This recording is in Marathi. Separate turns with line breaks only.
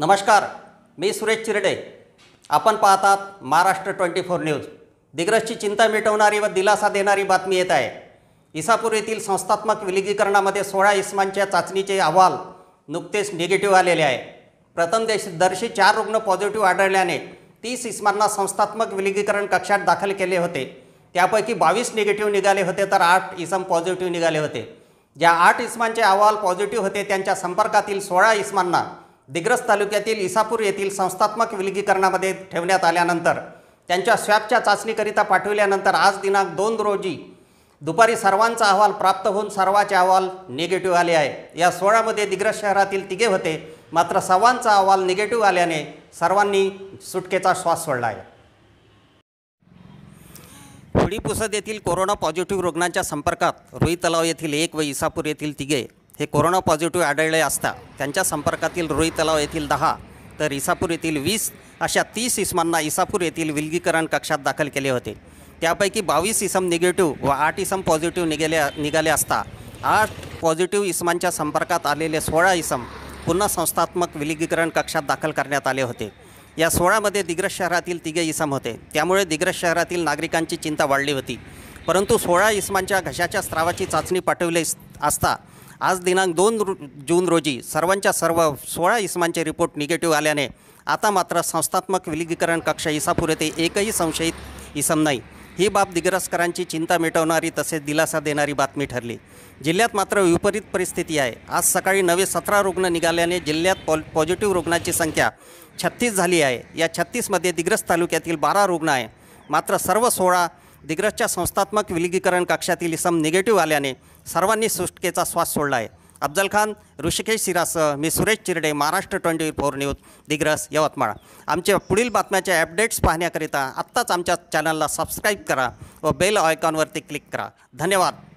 नमस्कार मी सुरेश चिरडे आपण पाहतात महाराष्ट्र ट्वेंटी फोर न्यूज दिग्रसची चिंता मिटवणारी व दिलासा देणारी बातमी येत आहे इसापूर येथील संस्थात्मक विलगीकरणामध्ये सोळा इस्मांच्या चाचणीचे अहवाल नुकतेच निगेटिव्ह आलेले आहे प्रथम देश दर्शी चार रुग्ण पॉझिटिव्ह आढळल्याने तीस इसमांना संस्थात्मक विलगीकरण कक्षात दाखल केले होते त्यापैकी बावीस निगेटिव्ह निघाले होते तर आठ इसम पॉझिटिव्ह निघाले होते ज्या आठ इसमांचे अहवाल पॉझिटिव्ह होते त्यांच्या संपर्कातील सोळा इसमांना दिग्रस तालुक्यातील इसापूर येथील संस्थात्मक विलगीकरणामध्ये ठेवण्यात आल्यानंतर त्यांच्या स्वॅबच्या चाचणीकरिता पाठविल्यानंतर आज दिनांक दोन रोजी दुपारी सर्वांचा अहवाल प्राप्त होऊन सर्वाचे अहवाल निगेटिव्ह आले आहे या सोहळ्यामध्ये दिग्रस शहरातील तिघे होते मात्र सर्वांचा अहवाल निगेटिव्ह आल्याने सर्वांनी सुटकेचा श्वास सोडला आहे पुसद येथील कोरोना पॉझिटिव्ह रुग्णांच्या संपर्कात रुई तलाव येथील एक व इसापूर येथील तिघे हे कोरोना पॉझिटिव्ह आढळले असता त्यांच्या संपर्कातील रोई तलाव येथील दहा तर इसापूर येथील वीस अशा तीस इसमांना इसापूर येथील विलगीकरण कक्षात दाखल केले होते त्यापैकी बावीस इसम निगेटिव्ह व आठ इसम पॉझिटिव्ह निघाले निघाले असता आठ पॉझिटिव्ह इसमांच्या संपर्कात आलेले सोळा इसम पुन्हा संस्थात्मक विलगीकरण कक्षात दाखल करण्यात आले होते या सोळामध्ये दिग्रस शहरातील तिघे इसम होते त्यामुळे दिग्रस शहरातील नागरिकांची चिंता वाढली होती परंतु सोळा इसमांच्या घशाच्या स्त्रावाची चाचणी पाठवली असता आज दिनांक दोन जून रोजी सर्वांच्या सर्व सोळा इसमांचे रिपोर्ट निगेटिव्ह आल्याने आता मात्र संस्थात्मक विलगीकरण कक्ष इसापूर येथे एकही संशयित इसम नाही ही बाब दिग्रसकरांची चिंता मिटवणारी तसेच दिलासा देणारी बातमी ठरली जिल्ह्यात मात्र विपरीत परिस्थिती आहे आज सकाळी नवे सतरा रुग्ण निघाल्याने जिल्ह्यात पॉ पॉझिटिव्ह रुग्णांची संख्या छत्तीस झाली आहे या छत्तीसमध्ये दिग्रस तालुक्यातील बारा रुग्ण आहे मात्र सर्व सोळा दिग्रसच्या संस्थात्मक विलगीकरण कक्षातील इसम निगेटिव्ह आल्याने सर्वांनी सुटकेचा श्वास सोडला आहे अफजल खान ऋषिकेश सिरासह मी Suresh Chirde Maharashtra twenty four news Digras Yavatmal आमच्या पुढील बातम्याच्या अपडेट्स पाहण्याकरिता आत्ताच आमच्या चॅनलला सबस्क्राईब करा व बेल आयकॉनवरती क्लिक करा धन्यवाद